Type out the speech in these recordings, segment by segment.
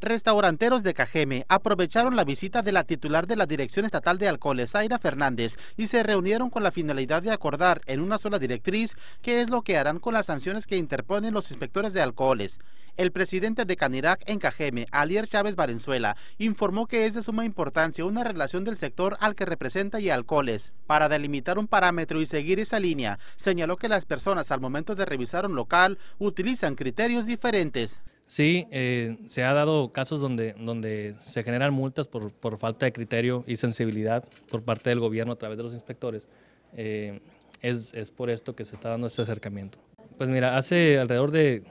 Restauranteros de Cajeme aprovecharon la visita de la titular de la Dirección Estatal de Alcoholes, Zaira Fernández, y se reunieron con la finalidad de acordar en una sola directriz qué es lo que harán con las sanciones que interponen los inspectores de alcoholes. El presidente de Canirac en Cajeme, Alier Chávez Valenzuela, informó que es de suma importancia una relación del sector al que representa y alcoholes. Para delimitar un parámetro y seguir esa línea, señaló que las personas al momento de revisar un local utilizan criterios diferentes. Sí, eh, se ha dado casos donde, donde se generan multas por, falta de criterio y sensibilidad por parte del gobierno a través de los inspectores. Eh, es, por esto que se está dando este acercamiento. Pues mira, hace alrededor de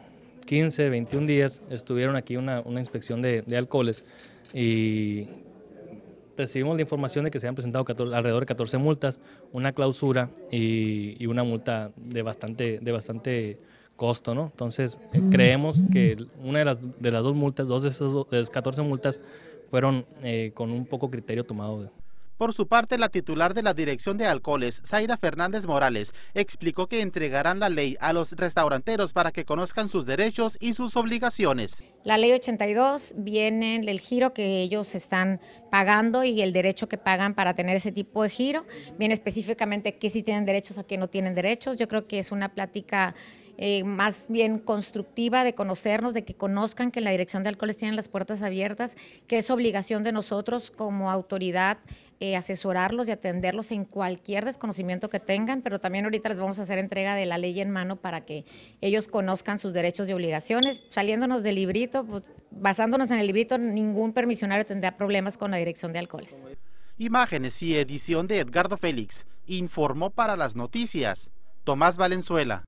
15, 21 días estuvieron aquí una, una inspección de, alcoholes y recibimos la información de que se han presentado alrededor de 14 multas, una clausura y, y una multa de bastante, de bastante costo, ¿no? Entonces, eh, creemos que una de las, de las dos multas, dos de esas, 14 multas, fueron eh, con un poco criterio tomado. Por su parte, la titular de la Dirección de Alcoholes, Zaira Fernández Morales, explicó que entregarán la ley a los restauranteros para que conozcan sus derechos y sus obligaciones. La ley 82 viene el giro que ellos están pagando y el derecho que pagan para tener ese tipo de giro. Viene específicamente qué si tienen derechos, a qué no tienen derechos. Yo creo que es una plática eh, más bien constructiva de conocernos, de que conozcan que la Dirección de Alcoholes tiene las puertas abiertas, que es obligación de nosotros como autoridad eh, asesorarlos y atenderlos en cualquier desconocimiento que tengan, pero también ahorita les vamos a hacer entrega de la ley en mano para que ellos conozcan sus derechos y obligaciones. Saliéndonos del librito, pues, basándonos en el librito, ningún permisionario tendrá problemas con la Dirección de Alcoholes. Imágenes y edición de Edgardo Félix informó para las noticias Tomás Valenzuela.